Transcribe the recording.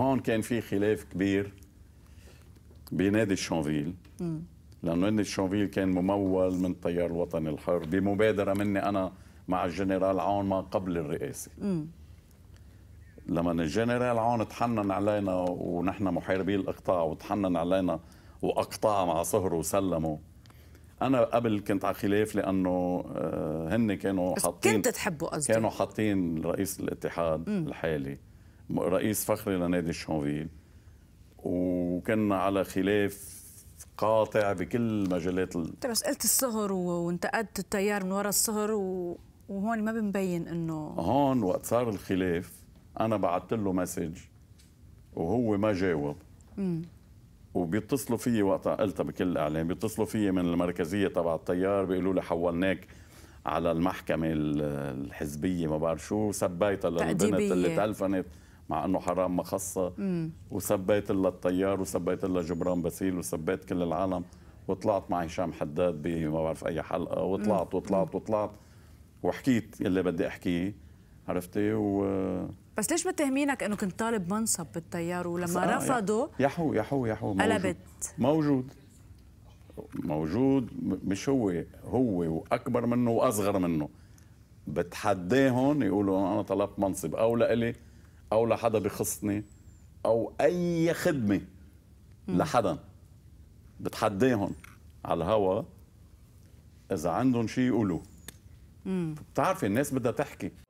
هون كان في خلاف كبير بنادي الشونفيل لانه نادي الشونفيل كان ممول من التيار الوطني الحر بمبادره مني انا مع الجنرال عون ما قبل الرئاسه لما الجنرال عون تحنن علينا ونحن محاربي الاقطاع وتحنن علينا واقطع مع صهره وسلمه انا قبل كنت على خلاف لانه آه، هن كانوا حاطين كنت تحبه قصدي كانوا حاطين رئيس الاتحاد الحالي رئيس فخري لنادي الشونفيل وكنا على خلاف قاطع بكل مجالات ال... بس طيب، قلت الصهر وانتقدت التيار من وراء الصهر و... وهون ما بمبين انه هون وقت صار الخلاف انا بعثت له مسج وهو ما جاوب امم وبيتصلوا فيي وقتها قلتها بكل اعلام بيتصلوا فيي من المركزيه تبع التيار بيقولوا لي حولناك على المحكمه الحزبيه ما بعرف شو سبيتها للبنت اللي تلفنت مع انه حرام مخصة وسبيت لها الطيار وسبيت لها جبران باسيل وسبيت كل العالم وطلعت مع هشام حداد بما بعرف اي حلقه وطلعت وطلعت وطلعت وحكيت اللي بدي احكيه عرفتي و بس ليش متهمينك انه كنت طالب منصب بالتيار ولما آه رفضوا يحو يحو يحو موجود قلبت موجود موجود مش هو هو واكبر منه واصغر منه بتحداهم يقولوا انا طلبت منصب او لإلي او لحدا بخصني او اي خدمه لحدا بتحديهم على الهوا اذا عندهم شيء يقولوا بتعرفي الناس بدها تحكي